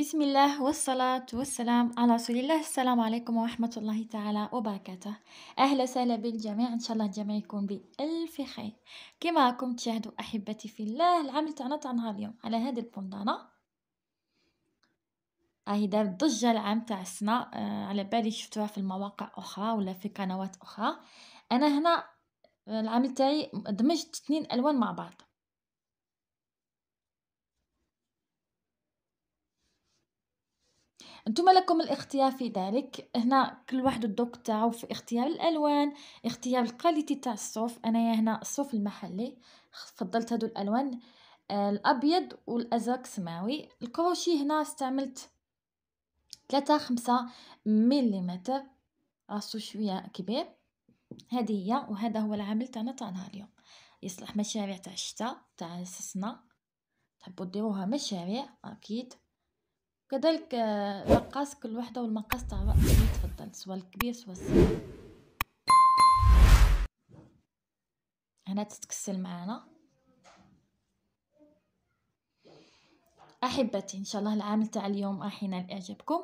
بسم الله والصلاة والسلام على رسول الله السلام عليكم ورحمة الله تعالى وبركاته أهلا وسهلا بالجميع إن شاء الله الجميع يكون بألف خير كما راكم تشاهدوا أحبتي في الله العمل تاعنا تاع نهار اليوم على هذه البندانة راهي دارت ضجة العام تاع السنة آه، على بالي شفتوها في المواقع أخرى ولا في قنوات أخرى أنا هنا آه، العمل تاعي دمجت اثنين ألوان مع بعض نتوما لكم الاختيار في ذلك هنا كل واحد الدوك تاعو في اختيار الالوان اختيار الكاليتي تاع الصوف انايا هنا الصوف المحلي فضلت هادو الالوان آه، الابيض والازرق سماوي الكروشي هنا استعملت 3 5 ملم راسو شويه كبير هذه هي وهذا هو العمل تاعنا تاع نهار اليوم يصلح مشاريع تاع الشتاء تاع السنه تحبوا ديروها مشاريع اكيد كذلك مقاس آه، كل وحدة والمقاس تاع الوقت اللي تفضل سواء الكبير سواء الصغير هنا تتكسل معانا احبتي ان شاء الله العامل تاع اليوم احينا لاعجابكم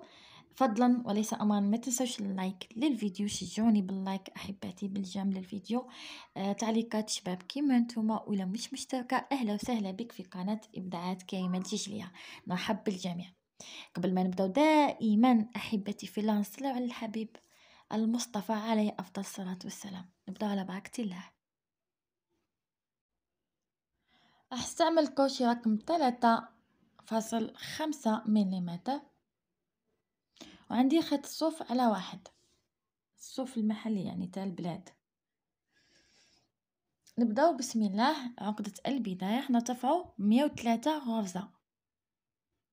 فضلا وليس امرا ما تنسوش اللايك للفيديو شجعوني باللايك احبتي بالجام للفيديو آه تعليقات شباب كيما نتوما ولا مش مشتركه اهلا وسهلا بك في قناه ابداعات كيما الجيجليه نرحب بالجميع قبل ما نبداو دائما احبتي في الله نصلوا على الحبيب المصطفى عليه افضل الصلاه والسلام نبداو على بركه الله استعمل كوشي رقم ثلاثة فاصل خمسة مليمتر وعندي خط الصوف على واحد الصوف المحلي يعني تاع البلاد نبداو بسم الله عقدة البداية نرتفعو مية وتلاتة غرزة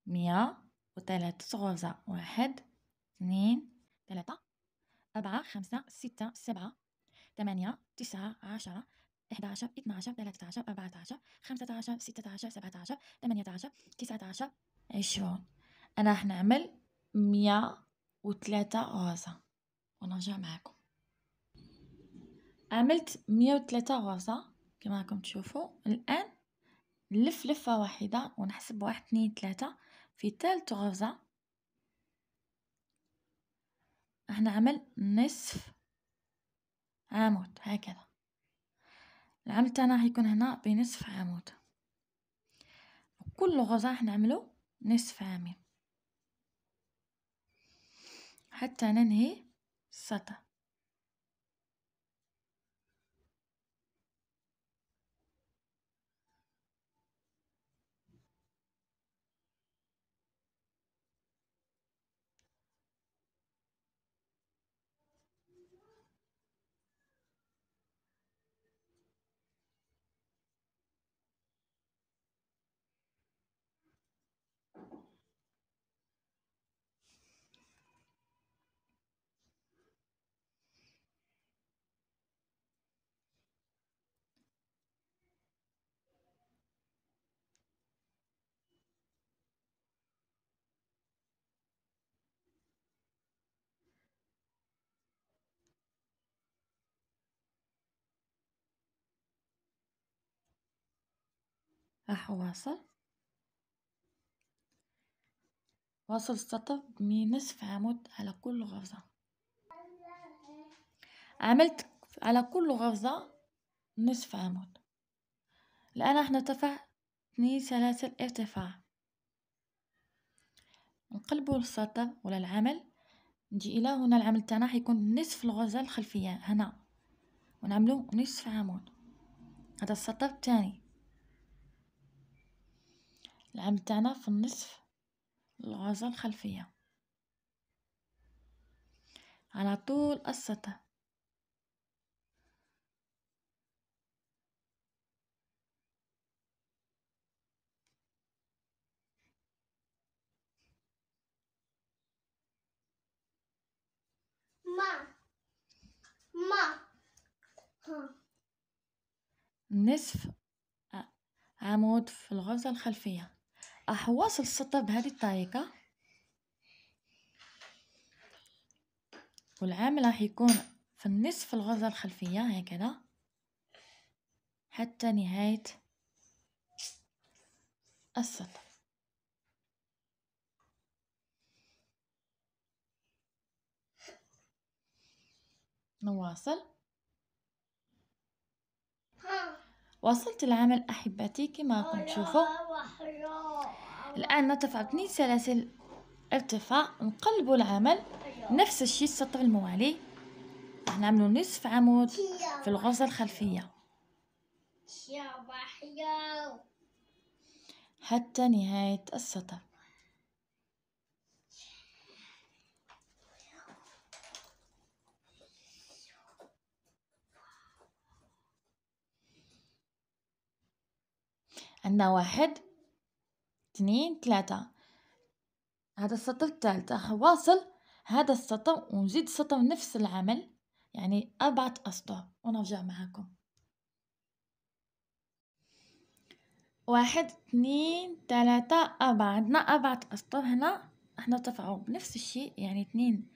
مية وثلاثة غرزة واحد اثنين ثلاثة أربعة خمسة ستة سبعة ثمانية تسعة عشرة إحدى عشر اثنا عشر ثلاثة عشر أربعة عشر خمسة عشر ستة عشر سبعة عشر ثمانية عشر تسعة عشر عشرون أنا راح نعمل مية وثلاثة غرزة ونرجع معكم عملت مية وثلاثة غرزة كما راكم تشوفوا الآن نلف لفة واحدة ونحسب واحد اثنين ثلاثة في تالت غرزة راح نعمل نصف عمود هكذا العمل تاعنا راح يكون هنا بنصف عمود كل غرزة راح نعملو نصف عامل حتى ننهي السطر راح أواصل واصل السطر من نصف عمود على كل غرزة عملت على كل غرزة نصف عمود الآن راح نرتفع اثنين سلاسل ارتفاع نقلبو السطر ولا العمل نجي الى هنا العمل تاعنا حيكون نصف الغرزه الخلفيه هنا ونعملو نصف عمود هذا السطر الثاني العام تاعنا في النصف الغازة الخلفية على طول السطح ما ما ها. نصف آه، عمود في الغرزة الخلفية راح واصل السطر بهذه الطريقة والعامل راح يكون في النصف الغرزة الخلفية هكذا حتى نهاية السطر نواصل وصلت العمل احبتي كما راكم تشوفوا الآن نرتفع بثنين سلاسل ارتفاع نقلب العمل نفس الشيء السطر الموالي نعملو نصف عمود في الغرزة الخلفية حتى نهاية السطر عندنا واحد اثنين ثلاثة هذا السطر الثالثة هواصل هذا السطر ونزيد سطر نفس العمل يعني أربعة أسطر ونرجع معكم واحد اثنين ثلاثة أربعة عندنا أربعة أسطر هنا احنا ارتفعوا بنفس الشيء يعني اثنين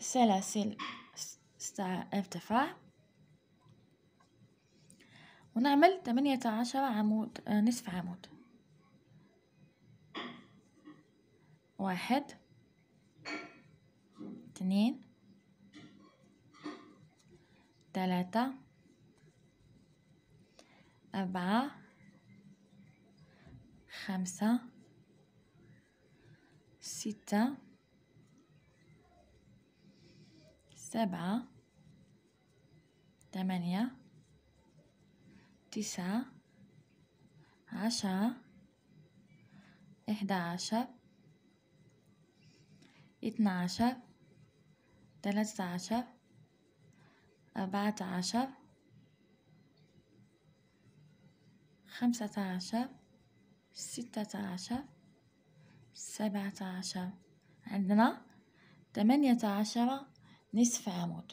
سلاسل ارتفاع ونعمل ثمانية عشر عمود آه، نصف عمود واحد اثنين ثلاثة أربعة خمسة ستة سبعة ثمانية تسعة عشرة إحدى عشر اثنا عشر ثلاثة عشر أربعة عشر خمسة عشر ستة عشر سبعة عشر عندنا ثمانية عشر نصف عمود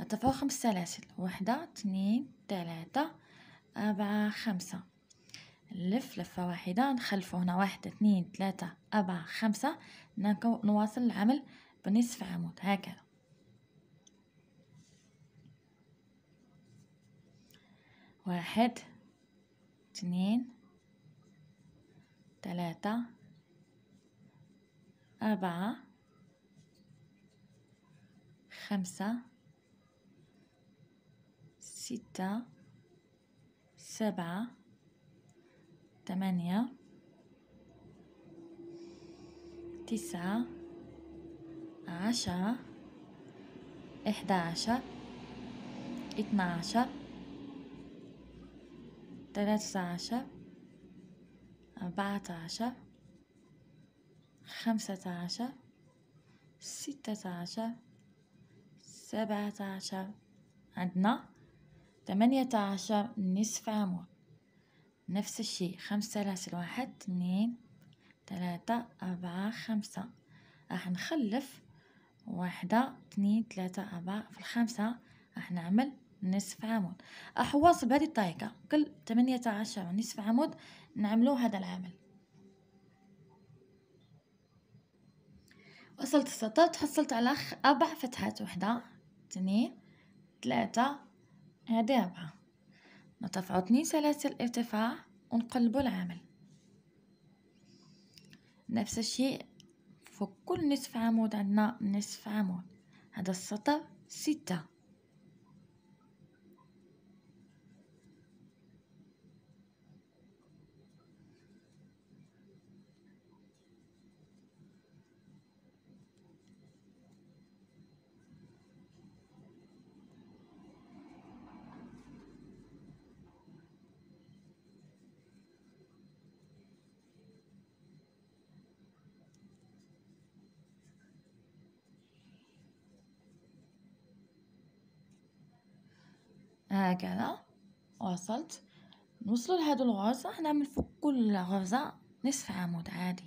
نتفوق خمس سلاسل واحدة اثنين ثلاثة أربعة خمسة نلف لفة واحدة نخلفو هنا واحد اثنين ثلاثة أربعة خمسة نواصل العمل بنصف عمود هكذا واحد اثنين ثلاثة أربعة خمسة ستة سبعة ثمانية تسعة عشرة إحدى عشر اثنا عشر ثلاثة عشر أربعة عشر خمسة عشر ستة عشر سبعة عشر عندنا ثمانية عشر نصف عمود نفس الشي خمسة سلاسل واحد اثنين ثلاثة أربعة خمسة راح نخلف واحدة اثنين ثلاثة أربعة في الخمسة راح نعمل نصف عمود راح واصل بهذه الطريقة كل ثمانية عشر نصف عمود نعملو هذا العمل وصلت السطر تحصلت على أربع فتحات وحدة اثنين ثلاثة هذه أربعة نرتفعو اثنين سلاسل ارتفاع ونقلبو العامل نفس الشيء فوق كل نصف عمود عندنا نصف عمود هذا السطر ستة هكذا وصلت نوصلوا لهادو الغرزة هنعمل فوق كل غرزة نصف عمود عادي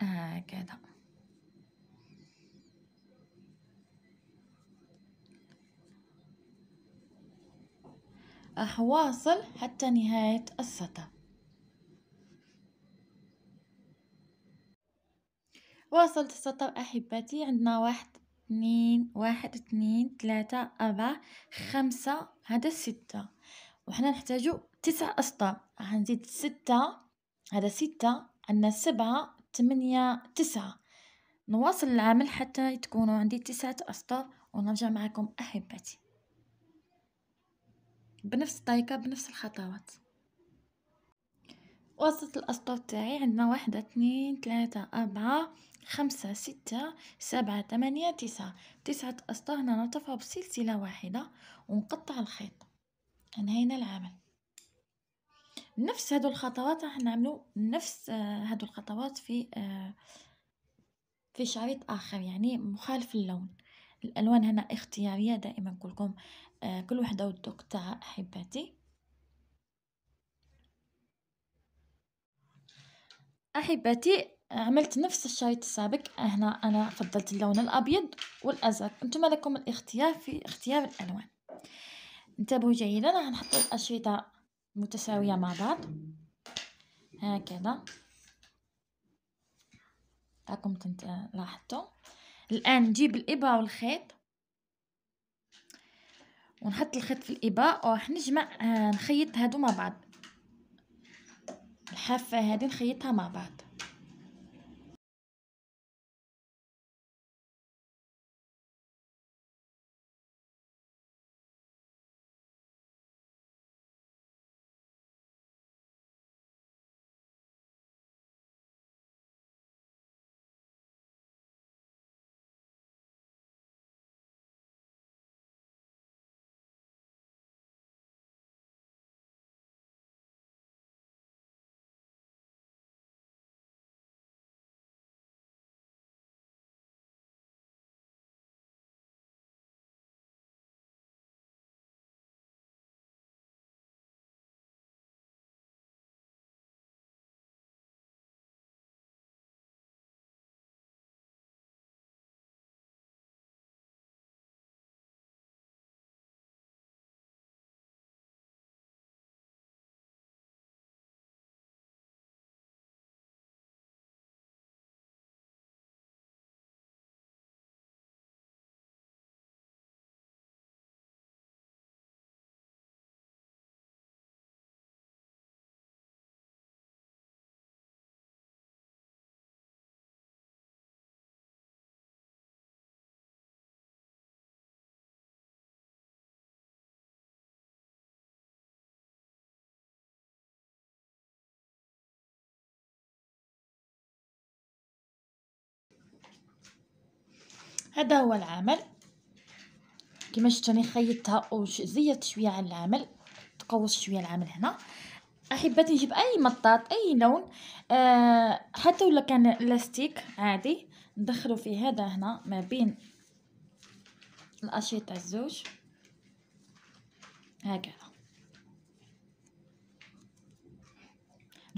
هكذا راح واصل حتى نهاية السطر وصلت السطر أحبتي عندنا واحد اثنين واحد اثنين ثلاثة أربعة خمسة هذا ستة وحنا نحتاجو تسع أسطر هنزيد ستة هذا ستة عندنا سبعة ثمانية تسعة نواصل العمل حتى تكونوا عندي تسعة أسطر ونرجع معكم أحبتي بنفس الطريقة بنفس الخطوات وصلت الأسطر تاعي عندنا واحدة اثنين ثلاثة أربعة خمسة ستة سبعة تمانية تسعة تسعة أسطر نرتفع بسلسلة واحدة ونقطع الخيط انهينا العمل نفس هادو الخطوات راح نعملو نفس هادو آه، الخطوات في آه، في شريط اخر يعني مخالف اللون الالوان هنا اختياريه دائما نقولكم آه، كل وحده والذوق تاعها احبتي احبتي عملت نفس الشريط السابق هنا أنا فضلت اللون الأبيض والأزرق أنتم لكم الاختيار في اختيار الألوان انتبهوا جيدا راح نحط الأشرطة متساوية مع بعض هكذا راكم لاحظتوا الآن نجيب الإبرة والخيط ونحط الخيط في الإبرة وراح نجمع آه، نخيط هادو مع بعض الحافة هذه نخيطها مع بعض هذا هو العمل كما شفت راني خيطتها وزيرت شويه على العمل تقوس شويه العمل هنا احبتي نجيب اي مطاط اي لون آه حتى ولا كان لاستيك عادي ندخلو في هذا هنا ما بين الاشيطه تاع الزوج هكذا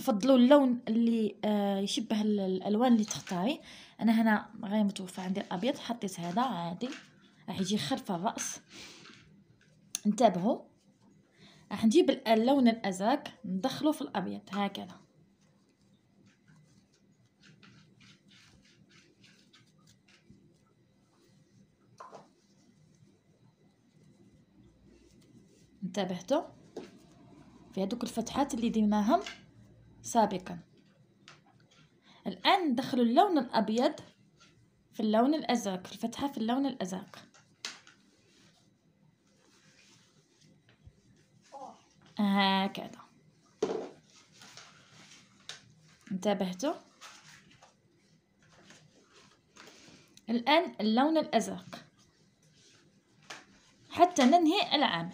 نفضلوا اللون اللي آه، يشبه الالوان اللي تختاري انا هنا غير متوفى عندي الابيض حطيت هذا عادي راح يجي خلف الراس انتبهوا راح نجيب اللون الازرق ندخله في الابيض هكذا انتبهتوا في هذوك الفتحات اللي ديناهم سابقا الآن ندخل اللون الأبيض في اللون الأزرق في الفتحة في اللون الأزرق هكذا انتبهتوا الآن اللون الأزرق حتى ننهي العمل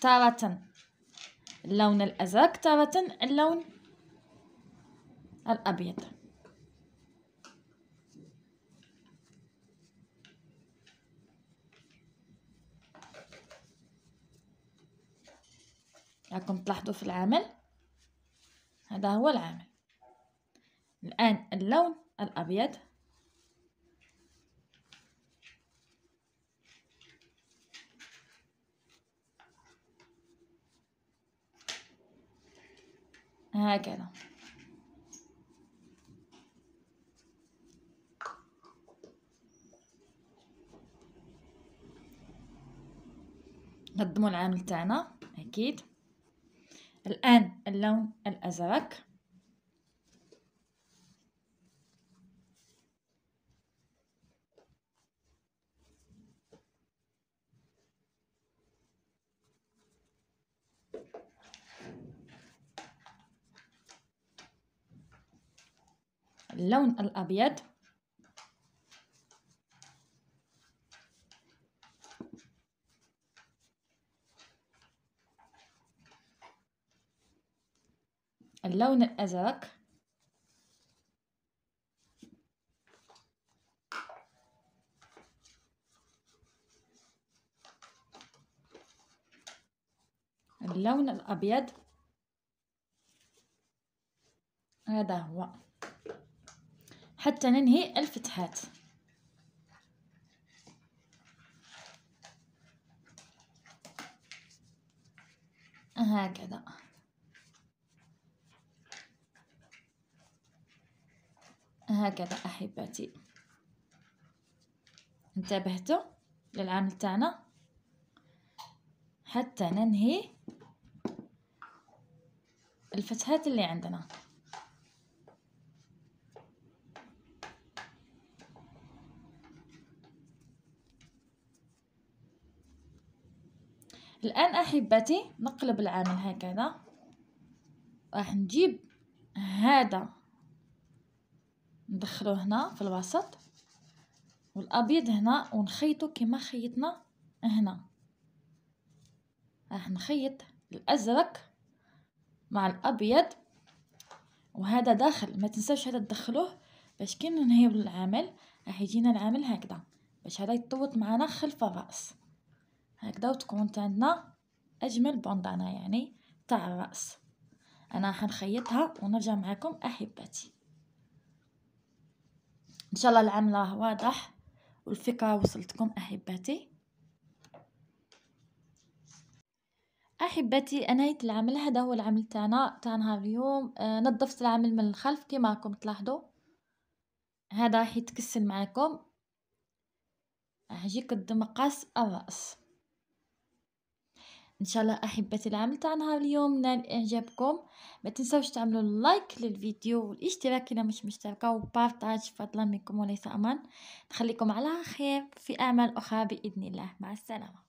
تارة اللون الأزرق تارة اللون الأبيض راكم تلاحظوا في العمل هذا هو العمل الآن اللون الأبيض هكذا نظموا العامل تاعنا اكيد الان اللون الازرق اللون الأبيض اللون الأزرق اللون الأبيض هذا هو حتى ننهي الفتحات هكذا هكذا احبتي انتبهتوا للعمل تاعنا حتى ننهي الفتحات اللي عندنا الآن أحبتي نقلب العامل هكذا راح نجيب هذا ندخله هنا في الوسط والأبيض هنا ونخيطه كما خيطنا هنا راح نخيط الأزرق مع الأبيض وهذا داخل ما تنساوش هذا تدخلوه باش كي ننهيو العمل راح يجينا العمل هكذا باش هذا يتطوط معنا خلف الراس هكذا وتكون عندنا اجمل بوندانا يعني تاع الراس انا حنخيطها ونرجع معكم احبتي ان شاء الله العمله واضح والفكره وصلتكم احبتي احبتي هيت العمل هذا هو العمل تاعنا تاع نهار اليوم آه نظفت العمل من الخلف كما راكم تلاحظوا هذا راح يتكسل معكم راح قد مقاس الراس ان شاء الله احبتي العمل تاع نهار اليوم نال اعجابكم ما تنساوش تعملوا لايك للفيديو والاشتراك اذا مش مشتركه وبارطاج فضلا منكم وليس امان نخليكم على خير في اعمال اخرى باذن الله مع السلامه